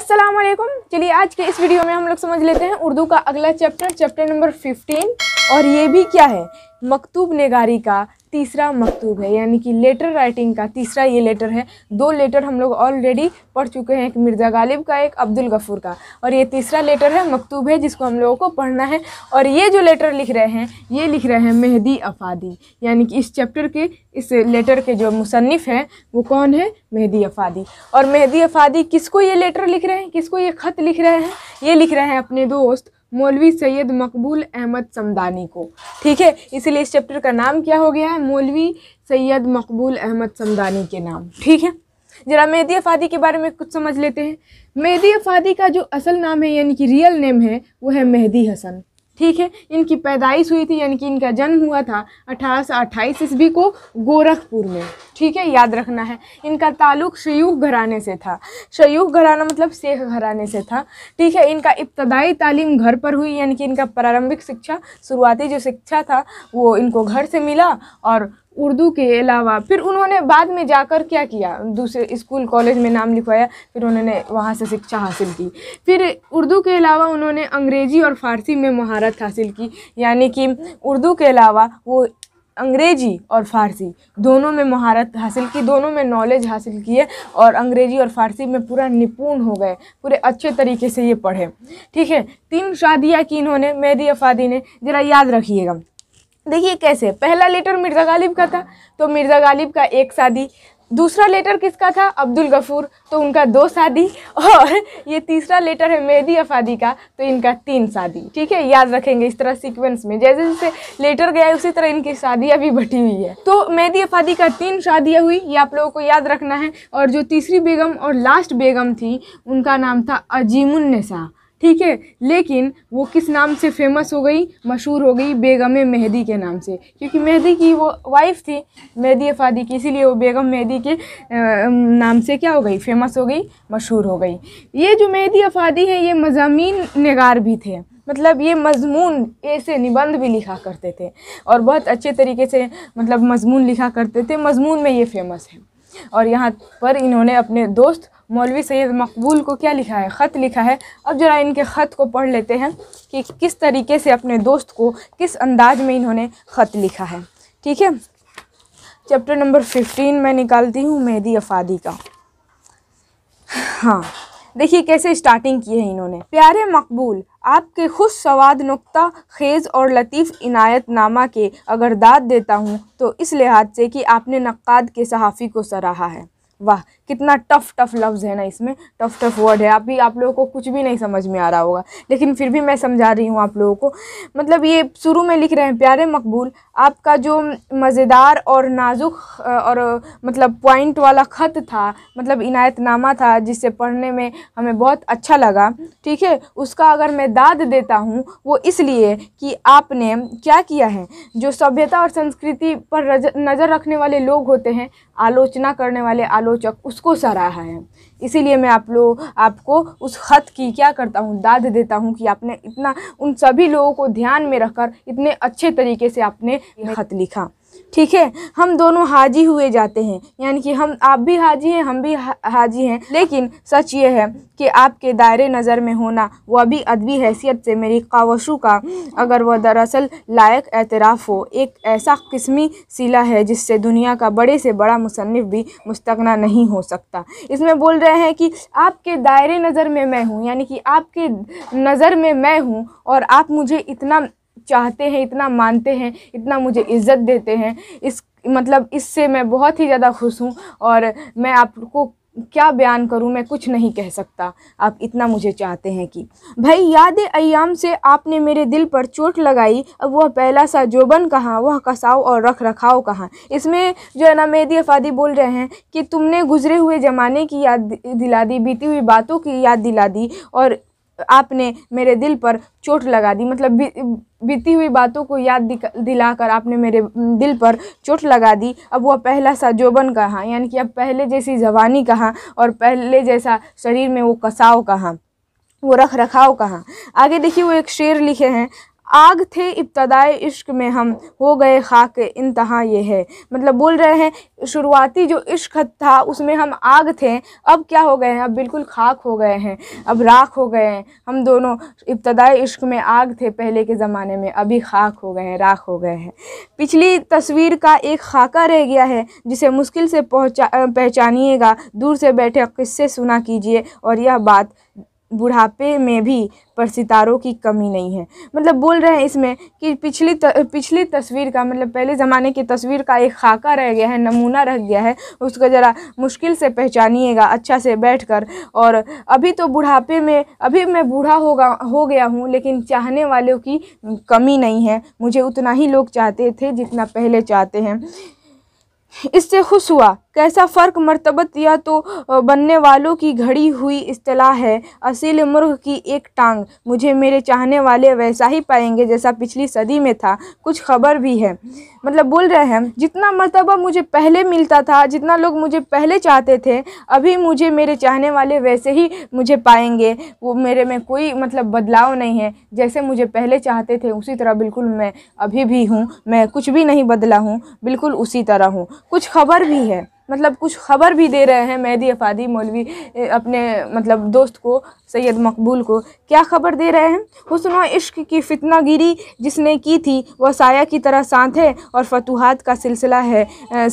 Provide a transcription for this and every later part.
अस्सलाम वालेकुम चलिए आज के इस वीडियो में हम लोग समझ लेते हैं उर्दू का अगला चैप्टर चैप्टर नंबर 15 और ये भी क्या है मकतूब निगारी का तीसरा मकतूब है यानी कि लेटर राइटिंग का तीसरा ये लेटर है दो लेटर हम लोग ऑलरेडी पढ़ चुके हैं एक मिर्ज़ा गालिब का एक अब्दुल गफ़ूर का और ये तीसरा लेटर है मकतूब है जिसको हम लोगों को पढ़ना है और ये जो लेटर लिख रहे हैं ये लिख रहे हैं मेहदी अफादी यानी कि इस चैप्टर के इस लेटर के जो मुसनफ़ हैं वो कौन है मेहदी अफादी और मेहदी अफादी किसको ये लेटर लिख रहे हैं किसको ये ख़त लिख रहे हैं ये लिख रहे हैं अपने दोस्त मौलवी सैयद मकबूल अहमद समदानी को ठीक है इसीलिए इस चैप्टर का नाम क्या हो गया है मौलवी सैयद मकबूल अहमद समदानी के नाम ठीक है जरा मेहदी अफादी के बारे में कुछ समझ लेते हैं मेहदी अफादी का जो असल नाम है यानी कि रियल नेम है वो है मेहदी हसन ठीक है इनकी पैदाइश हुई थी यानी कि इनका जन्म हुआ था अठारह सौ अट्ठाईस ईस्वी को गोरखपुर में ठीक है याद रखना है इनका ताल्लुक शयूख घराने से था शयूख घराना मतलब शेख घराने से था ठीक है इनका इब्तदाई तालीम घर पर हुई यानी कि इनका प्रारंभिक शिक्षा शुरुआती जो शिक्षा था वो इनको घर से मिला और उर्दू के अलावा फिर उन्होंने बाद में जाकर क्या किया दूसरे स्कूल कॉलेज में नाम लिखवाया फिर उन्होंने वहाँ से शिक्षा हासिल की फिर उर्दू के अलावा उन्होंने अंग्रेज़ी और फारसी में महारत हासिल की यानी कि उर्दू के अलावा वो अंग्रेजी और फारसी दोनों में महारत हासिल की दोनों में नॉलेज हासिल किए और अंग्रेजी और फारसी में पूरा निपुण हो गए पूरे अच्छे तरीके से ये पढ़े ठीक है तीन शादियाँ की इन्होंने मेहदी अफादी ने ज़रा याद रखिएगा देखिए कैसे पहला लेटर मिर्ज़ा गालिब का था तो मिर्ज़ा गालिब का एक शादी दूसरा लेटर किसका था अब्दुल गफूर तो उनका दो शादी और ये तीसरा लेटर है मेहदी अफादी का तो इनका तीन शादी ठीक है याद रखेंगे इस तरह सीक्वेंस में जैसे जैसे लेटर गया है उसी तरह इनकी शादियाँ भी बटी हुई है तो मेहदी अफादी का तीन शादियाँ हुई ये आप लोगों को याद रखना है और जो तीसरी बेगम और लास्ट बेगम थी उनका नाम था अजीमुन्नसा ठीक है लेकिन वो किस नाम से फेमस हो गई मशहूर हो गई बेगम मेहदी के नाम से क्योंकि मेहदी की वो वाइफ थी मेहदी फादी की इसीलिए वो बेगम मेहदी के नाम से क्या हो गई फेमस हो गई मशहूर हो गई ये जो मेहदी अफादी है ये मजामी नगार भी थे मतलब ये मजमून ऐसे निबंध भी लिखा करते थे और बहुत अच्छे तरीके से मतलब मजमून लिखा करते थे मजमून में ये फेमस है और यहाँ पर इन्होंने अपने दोस्त मौलवी सैद मकबूल को क्या लिखा है ख़त लिखा है अब ज़रा इनके ख़त को पढ़ लेते हैं कि किस तरीके से अपने दोस्त को किस अंदाज में इन्होंने ख़त लिखा है ठीक है चैप्टर नंबर फिफ्टीन मैं निकालती हूँ मेहदी अफादी का हाँ देखिए कैसे स्टार्टिंग की है इन्होंने प्यारे मकबूल आपके खुश सवाद नुक्ता खेज़ और लतीफ़ इनायतनामा के अगर दाद देता हूँ तो इस लिहाज से कि आपने नक्काद के सहाफ़ी को सराहा है वाह कितना टफ टफ लफ्ज़ है ना इसमें टफ टफ वर्ड है अभी आप लोगों को कुछ भी नहीं समझ में आ रहा होगा लेकिन फिर भी मैं समझा रही हूँ आप लोगों को मतलब ये शुरू में लिख रहे हैं प्यारे मकबूल आपका जो मज़ेदार और नाजुक और मतलब पॉइंट वाला ख़त था मतलब इनायतनामा था जिसे पढ़ने में हमें बहुत अच्छा लगा ठीक है उसका अगर मैं दाद देता हूँ वो इसलिए कि आपने क्या किया है जो सभ्यता और संस्कृति पर नज़र रखने वाले लोग होते हैं आलोचना करने वाले आलो आलोचक उसको सराहा है इसीलिए मैं आप लोग आपको उस ख़त की क्या करता हूँ दाद देता हूँ कि आपने इतना उन सभी लोगों को ध्यान में रखकर इतने अच्छे तरीके से आपने खत लिखा ठीक है हम दोनों हाजी हुए जाते हैं यानी कि हम आप भी हाजी हैं हम भी हाजी हैं लेकिन सच ये है कि आपके दायरे नज़र में होना वह भी अदबी हैसियत से मेरी कावशों का अगर वह दरअसल लायक एतराफ़ हो एक ऐसा किस्मी सिला है जिससे दुनिया का बड़े से बड़ा मुसनफ़ भी मुस्तना नहीं हो सकता इसमें बोल रहे हैं कि आपके दायरे नज़र में मैं हूँ यानी कि आपके नज़र में मैं हूँ और आप मुझे इतना चाहते हैं इतना मानते हैं इतना मुझे इज़्ज़त देते हैं इस मतलब इससे मैं बहुत ही ज़्यादा खुश हूँ और मैं आपको क्या बयान करूँ मैं कुछ नहीं कह सकता आप इतना मुझे चाहते हैं कि भाई याद अयाम से आपने मेरे दिल पर चोट लगाई अब वह पहला सा जोबन कहाँ वह कसाव और रख रखाव कहाँ इसमें जो है ना मेहदी अफादी बोल रहे हैं कि तुमने गुजरे हुए ज़माने की याद दिला दी बीती हुई बातों की याद दिला दी और आपने मेरे दिल पर चोट लगा दी मतलब बीती हुई बातों को याद दिलाकर आपने मेरे दिल पर चोट लगा दी अब वह पहला सा जोबन कहाँ यानी कि अब पहले जैसी जवानी कहाँ और पहले जैसा शरीर में वो कसाव कहाँ वो रख रखाव कहाँ आगे देखिए वो एक शेर लिखे हैं आग थे इब्तदाई इश्क में हम हो गए खाक इंतहा ये है मतलब बोल रहे हैं शुरुआती जो इश्क था उसमें हम आग थे अब क्या हो गए हैं अब बिल्कुल खाक हो गए हैं अब राख हो गए हैं हम दोनों इब्तदाई इश्क में आग थे पहले के ज़माने में अभी खाक हो गए हैं राख हो गए हैं पिछली तस्वीर का एक खाका रह गया है जिसे मुश्किल से पहुँचा पहचानिएगा दूर से बैठे किस्से सुना कीजिए और यह बात बुढ़ापे में भी पर सितारों की कमी नहीं है मतलब बोल रहे हैं इसमें कि पिछली त, पिछली तस्वीर का मतलब पहले ज़माने की तस्वीर का एक खाका रह गया है नमूना रह गया है उसको ज़रा मुश्किल से पहचानिएगा अच्छा से बैठकर और अभी तो बुढ़ापे में अभी मैं बूढ़ा होगा हो गया हूँ लेकिन चाहने वालों की कमी नहीं है मुझे उतना ही लोग चाहते थे जितना पहले चाहते हैं इससे खुश हुआ कैसा फ़र्क मरतबत या तो बनने वालों की घड़ी हुई अतलाह है असील मुर्ग की एक टांग मुझे मेरे चाहने वाले वैसा ही पाएंगे जैसा पिछली सदी में था कुछ खबर भी है मतलब बोल रहे हैं जितना मरतबा मुझे पहले मिलता था जितना लोग मुझे पहले चाहते थे अभी मुझे मेरे चाहने वाले वैसे ही मुझे पाएंगे वो मेरे में कोई मतलब बदलाव नहीं है जैसे मुझे पहले चाहते थे उसी तरह बिल्कुल मैं अभी भी हूँ मैं कुछ भी नहीं बदला हूँ बिल्कुल उसी तरह हूँ कुछ खबर भी है मतलब कुछ ख़बर भी दे रहे हैं मेहदी अफादी मौलवी अपने मतलब दोस्त को सैयद मकबूल को क्या ख़बर दे रहे हैं हुसन इश्क की फितनागिरी जिसने की थी वह साया की तरह साथ है और फतूहत का सिलसिला है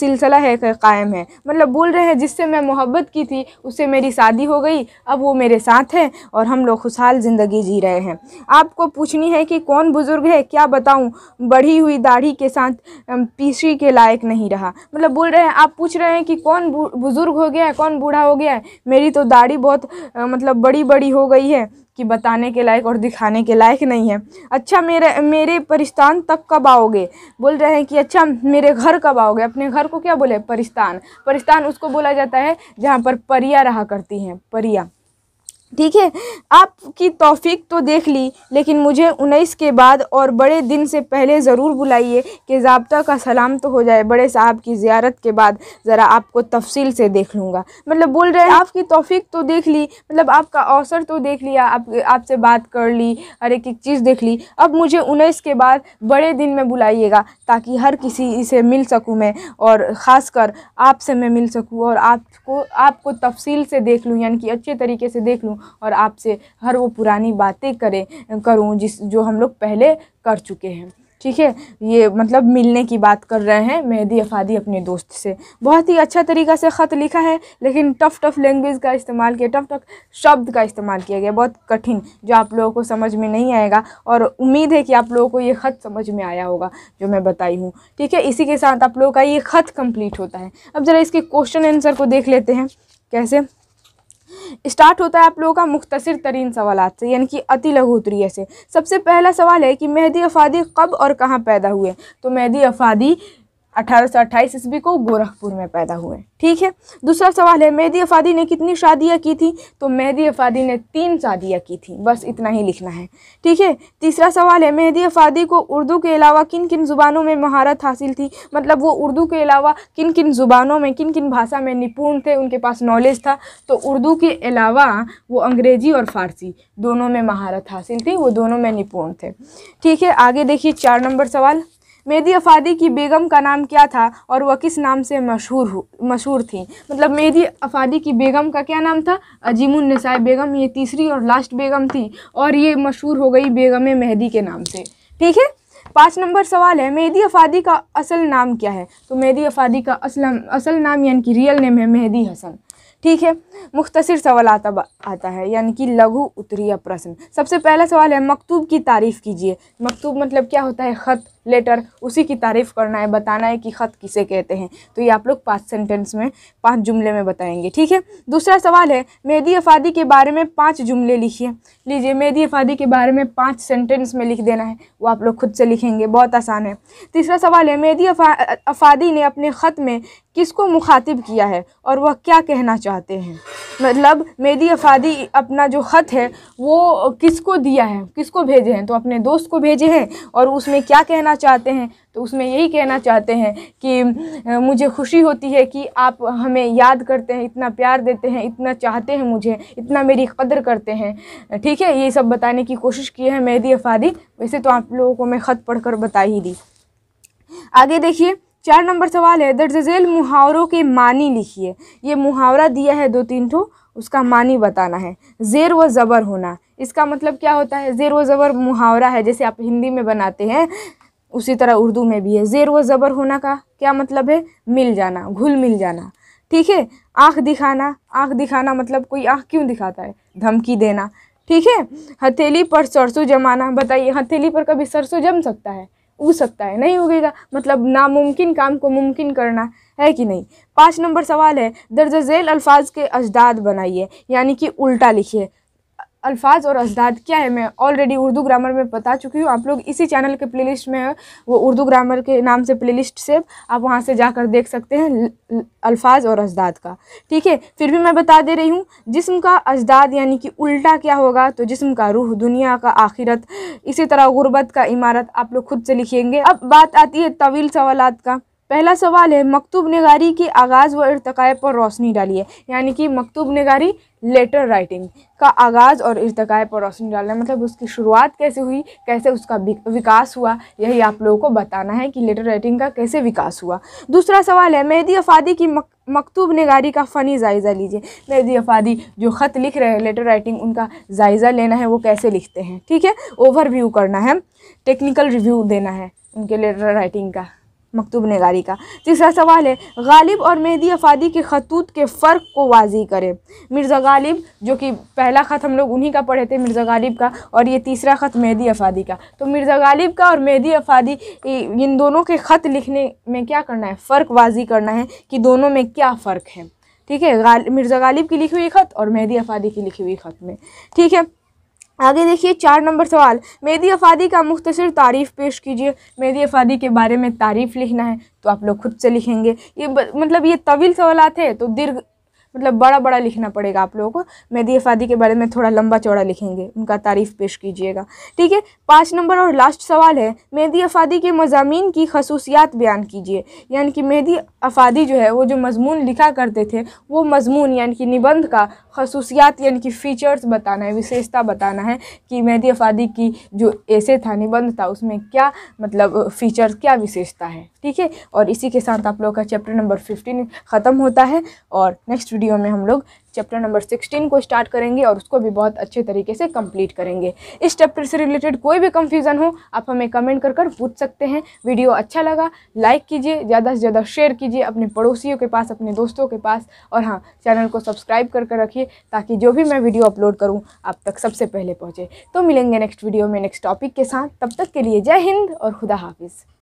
सिलसिला है कायम है मतलब बोल रहे हैं जिससे मैं मोहब्बत की थी उससे मेरी शादी हो गई अब वो मेरे साथ है और हम लोग खुशहाल ज़िंदगी जी रहे हैं आपको पूछनी है कि कौन बुज़ुर्ग है क्या बताऊँ बढ़ी हुई दाढ़ी के साथ पीसी के लायक नहीं रहा मतलब बोल रहे हैं आप पूछ रहे हैं हैं कि कौन बुज़ुर्ग हो गया है कौन बूढ़ा हो गया है मेरी तो दाढ़ी बहुत मतलब बड़ी बड़ी हो गई है कि बताने के लायक और दिखाने के लायक नहीं है अच्छा मेरे मेरे परिस्तान तक कब आओगे बोल रहे हैं कि अच्छा मेरे घर कब आओगे अपने घर को क्या बोले परिस्तान परिस्तान उसको बोला जाता है जहाँ पर परिया रहा करती हैं परिया ठीक है आपकी तोफ़ी तो देख ली लेकिन मुझे उन्नीस के बाद और बड़े दिन से पहले ज़रूर बुलाइए कि जबता का सलाम तो हो जाए बड़े साहब की ज़्यारत के बाद ज़रा आपको तफसील से देख लूँगा मतलब बोल रहे हैं आपकी तोफ़ी तो देख ली मतलब आपका अवसर तो देख लिया आप आपसे बात कर ली हर एक एक चीज़ देख ली अब मुझे उन्नीस के बाद बड़े दिन में बुलाइएगा ताकि हर किसी से मिल सकूँ मैं और ख़ास कर आपसे मैं मिल सकूँ और आपको आपको तफसील से देख लूँ यानी कि अच्छे तरीके से देख लूँ और आपसे हर वो पुरानी बातें करें करूँ जिस जो हम लोग पहले कर चुके हैं ठीक है ये मतलब मिलने की बात कर रहे हैं मेहदी अफादी अपने दोस्त से बहुत ही अच्छा तरीक़ा से ख़त लिखा है लेकिन टफ़ टफ़ लैंग्वेज का इस्तेमाल किया टफ़ टफ़ शब्द का इस्तेमाल किया गया बहुत कठिन जो आप लोगों को समझ में नहीं आएगा और उम्मीद है कि आप लोगों को ये ख़त समझ में आया होगा जो मैं बताई हूँ ठीक है इसी के साथ आप लोगों का ये ख़त कम्प्लीट होता है अब ज़रा इसके क्वेश्चन आंसर को देख लेते हैं कैसे स्टार्ट होता है आप लोगों का मुख्तर तरीन सवाल से यानी कि अति लघुतरीय से सबसे पहला सवाल है कि मेहदी अफादी कब और कहाँ पैदा हुए तो मेहदी अफादी अठारह ईस्वी को गोरखपुर में पैदा हुए ठीक है दूसरा सवाल है मेहदी अफादी ने कितनी शादियाँ की थी तो मेहदी अफादी ने तीन शादियाँ की थी बस इतना ही लिखना है ठीक है तीसरा सवाल है मेहदी अफादी को उर्दू के अलावा किन किन ज़ुबानों में महारत हासिल थी मतलब वो उर्दू के अलावा किन किन ज़ुबानों में किन किन भाषा में निपुण थे उनके पास नॉलेज था तो उर्दू के अलावा वो अंग्रेज़ी और फ़ारसी दोनों में महारत हासिल थी वो दोनों में निपुण थे ठीक है आगे देखिए चार नंबर सवाल मेदी अफ़ादी की बेगम का नाम क्या था और वह किस नाम से मशहूर मशहूर थी मतलब मेदी अफ़ादी की बेगम का क्या नाम था अजीमुन नसाई बेगम ये तीसरी और लास्ट बेगम थी और ये मशहूर हो गई बेगम मेहदी के नाम से ठीक है पाँच नंबर सवाल है मेहदी अफ़ादी का असल नाम क्या है तो मेहदी अफ़ादी का असल असल नाम यानी कि रियल नेम है मेहदी हसन ठीक है मुख्तसर सवाल आता आता है यानी कि लघु उत्तरीय प्रश्न सबसे पहला सवाल है मकतूब की तारीफ़ कीजिए मकतूब मतलब क्या होता है ख़त लेटर उसी की तारीफ़ करना है बताना है कि ख़त किसे कहते हैं तो ये आप लोग पाँच सेंटेंस में पाँच जुमले में बताएंगे ठीक है दूसरा सवाल है मेदी अफादी के बारे में पाँच जुमले लिखिए लीजिए मेदी अफादी के बारे में पाँच सेंटेंस में लिख देना है वो आप लोग खुद से लिखेंगे बहुत आसान है तीसरा सवाल है मेदी अफा, अफादी ने अपने ख़त में किसको मुखातिब किया है और वह क्या कहना चाहते हैं मतलब मेदी अफादी अपना जो ख़त है वो किसको दिया है किसको भेजे हैं तो अपने दोस्त को भेजे हैं और उसमें क्या कहना कहना चाहते हैं तो उसमें यही कहना चाहते हैं कि मुझे खुशी होती है कि आप हमें याद करते हैं इतना प्यार देते हैं इतना चाहते हैं मुझे इतना मेरी कदर करते हैं ठीक है ये सब बताने की कोशिश की है मेहदी अफादी वैसे तो आप लोगों को मैं ख़त पढ़कर बता ही दी आगे देखिए चार नंबर सवाल है दर्ज झेल मुहावरों के मानी लिखिए ये मुहावरा दिया है दो तीन ठो उसका मानी बताना है ज़ेर व ज़बर होना इसका मतलब क्या होता है ज़ेर व ज़बर मुहावरा है जैसे आप हिंदी में बनाते हैं उसी तरह उर्दू में भी है ज़ेर व ज़बर होना का क्या मतलब है मिल जाना घुल मिल जाना ठीक है आँख दिखाना आँख दिखाना मतलब कोई आँख क्यों दिखाता है धमकी देना ठीक है हथेली पर सरसों जमाना बताइए हथेली पर कभी सरसों जम सकता है उग सकता है नहीं उगेगा मतलब नामुमकिन काम को मुमकिन करना है कि नहीं पाँच नंबर सवाल है दर्ज झेल अल्फाज के अजदाद बनाइए यानी कि उल्टा लिखिए अल्फाज और अजदाद क्या है मैं ऑलरेडी उर्दू ग्रामर में बता चुकी हूँ आप लोग इसी चैनल के प्लेलिस्ट में वो उर्दू ग्रामर के नाम से प्लेलिस्ट से आप वहाँ से जाकर देख सकते हैं अल्फाज और अजदाद का ठीक है फिर भी मैं बता दे रही हूँ जिसम का अजदाद यानी कि उल्टा क्या होगा तो जिसम का रूह दुनिया का आखिरत इसी तरह गुर्बत का इमारत आप लोग खुद से लिखेंगे अब बात आती है तवील सवालत का पहला सवाल है मकतूब नगारी की आगाज़ व इरतकाय पर रोशनी डालिए यानी कि मकतूब नगारी लेटर राइटिंग का आगाज़ और इरतकाय पर रोशनी डालना मतलब उसकी शुरुआत कैसे हुई कैसे उसका विकास हुआ यही आप लोगों को बताना है कि लेटर राइटिंग का कैसे विकास हुआ दूसरा सवाल है मेहदी अफादी की मक, मकतूब नगारी का फ़नी जायज़ा लीजिए मेहदी अफादी जो ख़त लिख रहे हैं लेटर राइटिंग उनका जायज़ा लेना है वो कैसे लिखते हैं ठीक है ओवरव्यू करना है टेक्निकल रिव्यू देना है उनके लेटर राइटिंग का मकतूब नगारी का तीसरा सवाल है गालिब और मेहदी अफादी के खतूत के फ़र्क को वाजी करें मिर्ज़ा गालिब जो कि पहला ख़त हम लोग उन्हीं का पढ़े थे मिर्ज़ा गालिब का और ये तीसरा ख़त मेहदी अफादी का तो मिर्ज़ा गालिब का और मेहदी अफादी इन दोनों के ख़त लिखने में क्या करना है फ़र्क वाजी करना है कि दोनों में क्या फ़र्क है ठीक है मिर्ज़ा गालिब की लिखी हुई ख़त और मेहदी अफादी की लिखी हुई ख़त में ठीक है आगे देखिए चार नंबर सवाल मेदी अफादी का मुख्तर तारीफ़ पेश कीजिए मेदी अफादी के बारे में तारीफ़ लिखना है तो आप लोग खुद से लिखेंगे ये मतलब ये तवील सवाल है तो दीर्घ मतलब बड़ा बड़ा लिखना पड़ेगा आप लोगों को मेहदी अफादी के बारे में थोड़ा लंबा चौड़ा लिखेंगे उनका तारीफ़ पेश कीजिएगा ठीक है पाँच नंबर और लास्ट सवाल है मेहदी अफादी के मजामी की खसूसियात बयान कीजिए यानी कि मेहदी अफादी जो है वो जो मजमून लिखा करते थे वो मजमून यानी कि निबंध का खसूसियात यानी कि फ़ीचर्स बताना है विशेषता बताना है कि मेहदी अफादी की जो ऐसे था निबंध था उसमें क्या मतलब फ़ीचर्स क्या विशेषता है ठीक है और इसी के साथ आप लोग का चैप्टर नंबर फिफ्टीन ख़त्म होता है और नेक्स्ट वीडियो में हम लोग चैप्टर नंबर सिक्सटीन को स्टार्ट करेंगे और उसको भी बहुत अच्छे तरीके से कंप्लीट करेंगे इस चैप्टर से रिलेटेड कोई भी कंफ्यूजन हो आप हमें कमेंट कर कर पूछ सकते हैं वीडियो अच्छा लगा लाइक कीजिए ज़्यादा से ज़्यादा शेयर कीजिए अपने पड़ोसियों के पास अपने दोस्तों के पास और हाँ चैनल को सब्सक्राइब कर कर रखिए ताकि जो भी मैं वीडियो अपलोड करूँ आप तक सबसे पहले पहुँचे तो मिलेंगे नेक्स्ट वीडियो में नेक्स्ट टॉपिक के साथ तब तक के लिए जय हिंद और खुदा हाफिज़